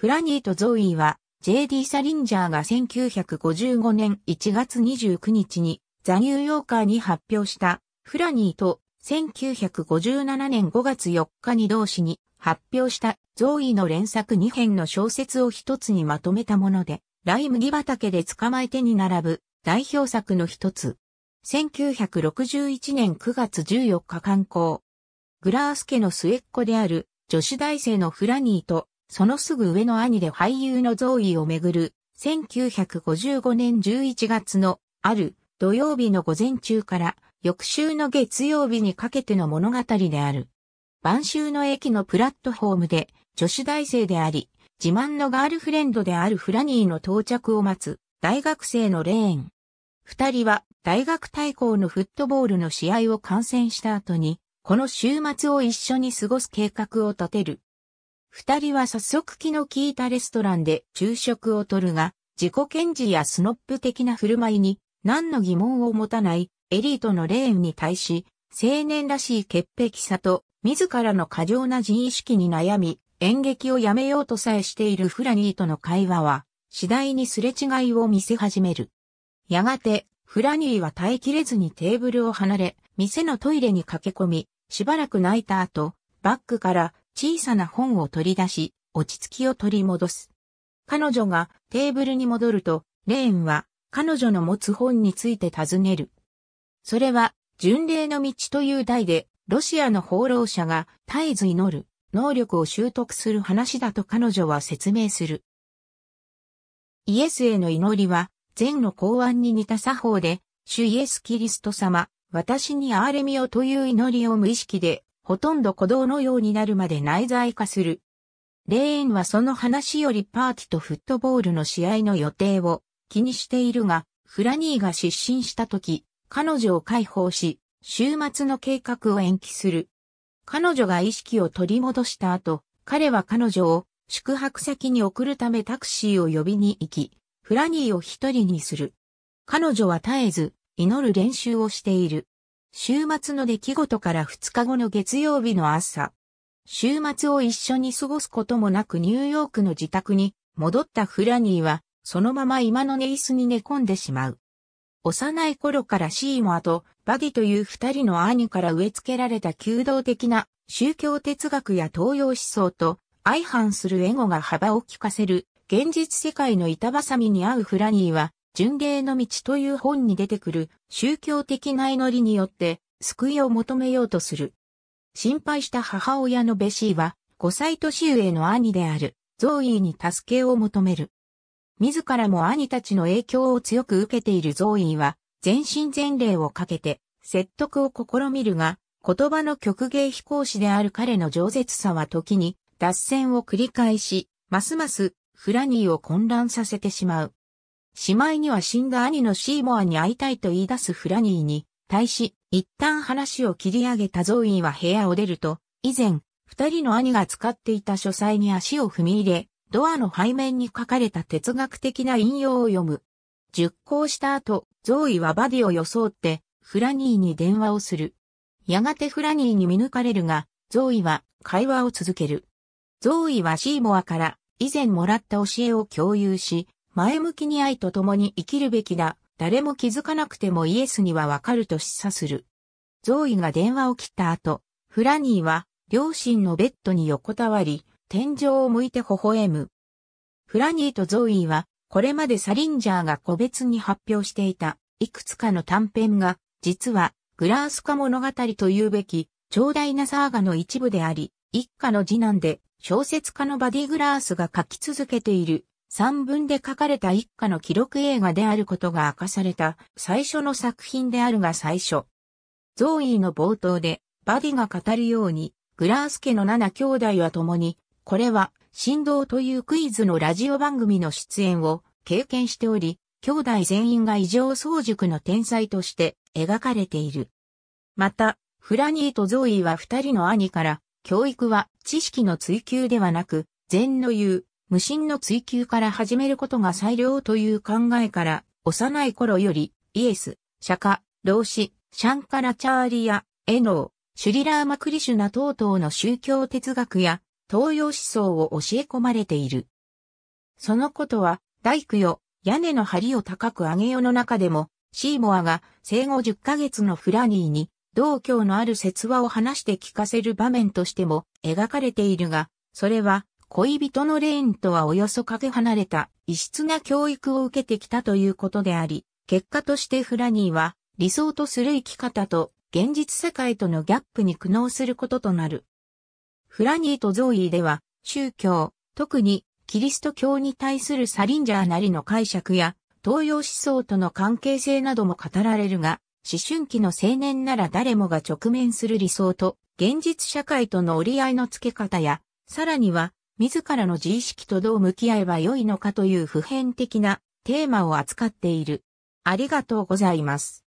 フラニーとゾーイは、J.D. サリンジャーが1955年1月29日にザ・ニューヨーカーに発表したフラニーと1957年5月4日に同誌に発表したゾーイの連作2編の小説を一つにまとめたもので、ライ麦畑で捕まえてに並ぶ代表作の一つ。1961年9月14日刊行。グラース家の末っ子である女子大生のフラニーとそのすぐ上の兄で俳優のーイをめぐる、1955年11月の、ある、土曜日の午前中から、翌週の月曜日にかけての物語である。晩秋の駅のプラットフォームで、女子大生であり、自慢のガールフレンドであるフラニーの到着を待つ、大学生のレーン。二人は、大学対抗のフットボールの試合を観戦した後に、この週末を一緒に過ごす計画を立てる。二人は早速気の利いたレストランで昼食をとるが、自己検事やスノップ的な振る舞いに何の疑問を持たないエリートのレーンに対し、青年らしい潔癖さと自らの過剰な自意識に悩み、演劇をやめようとさえしているフラニーとの会話は、次第にすれ違いを見せ始める。やがて、フラニーは耐えきれずにテーブルを離れ、店のトイレに駆け込み、しばらく泣いた後、バッグから小さな本を取り出し、落ち着きを取り戻す。彼女がテーブルに戻ると、レーンは彼女の持つ本について尋ねる。それは、巡礼の道という題で、ロシアの放浪者が絶えず祈る、能力を習得する話だと彼女は説明する。イエスへの祈りは、善の公案に似た作法で、主イエスキリスト様、私に憐れみをという祈りを無意識でほとんど鼓動のようになるまで内在化する。レーンはその話よりパーティとフットボールの試合の予定を気にしているが、フラニーが失神した時、彼女を解放し、週末の計画を延期する。彼女が意識を取り戻した後、彼は彼女を宿泊先に送るためタクシーを呼びに行き、フラニーを一人にする。彼女は絶えず祈る練習をしている。週末の出来事から2日後の月曜日の朝、週末を一緒に過ごすこともなくニューヨークの自宅に戻ったフラニーは、そのまま今の寝椅子に寝込んでしまう。幼い頃からシーモアとバギという二人の兄から植え付けられた弓道的な宗教哲学や東洋思想と相反するエゴが幅を利かせる現実世界の板挟みに合うフラニーは巡礼の道という本に出てくる宗教的な祈りによって救いを求めようとする。心配した母親のベシーは5歳年上の兄であるゾーイーに助けを求める。自らも兄たちの影響を強く受けているゾーイーは全身全霊をかけて説得を試みるが言葉の曲芸飛行士である彼の饒舌さは時に脱線を繰り返し、ますますフラニーを混乱させてしまう。しまいには死んだ兄のシーモアに会いたいと言い出すフラニーに、対し、一旦話を切り上げたゾーインは部屋を出ると、以前、二人の兄が使っていた書斎に足を踏み入れ、ドアの背面に書かれた哲学的な引用を読む。熟考した後、ゾーイはバディを装って、フラニーに電話をする。やがてフラニーに見抜かれるが、ゾーイは会話を続ける。ゾーイはシーモアから以前もらった教えを共有し、前向きに愛と共に生きるべきだ。誰も気づかなくてもイエスにはわかると示唆する。ゾーイが電話を切った後、フラニーは両親のベッドに横たわり、天井を向いて微笑む。フラニーとゾーイは、これまでサリンジャーが個別に発表していた、いくつかの短編が、実は、グラースカ物語というべき、長大なサーガの一部であり、一家の次男で、小説家のバディ・グラースが書き続けている、三文で書かれた一家の記録映画であることが明かされた最初の作品であるが最初。ゾーイの冒頭でバディが語るように、グラース家の七兄弟は共に、これは振動というクイズのラジオ番組の出演を経験しており、兄弟全員が異常早熟の天才として描かれている。また、フラニーとゾーイは二人の兄から、教育は知識の追求ではなく、禅の言う無心の追求から始めることが最良という考えから、幼い頃より、イエス、釈迦、老子、シャンカラチャーリア、エノー、シュリラーマクリシュナ等々の宗教哲学や、東洋思想を教え込まれている。そのことは、大工よ、屋根の梁を高く上げよの中でも、シーモアが生後10ヶ月のフラニーに、同教のある説話を話して聞かせる場面としても描かれているが、それは恋人のレーンとはおよそかけ離れた異質な教育を受けてきたということであり、結果としてフラニーは理想とする生き方と現実世界とのギャップに苦悩することとなる。フラニーとゾーイーでは宗教、特にキリスト教に対するサリンジャーなりの解釈や東洋思想との関係性なども語られるが、思春期の青年なら誰もが直面する理想と現実社会との折り合いのつけ方や、さらには自らの自意識とどう向き合えばよいのかという普遍的なテーマを扱っている。ありがとうございます。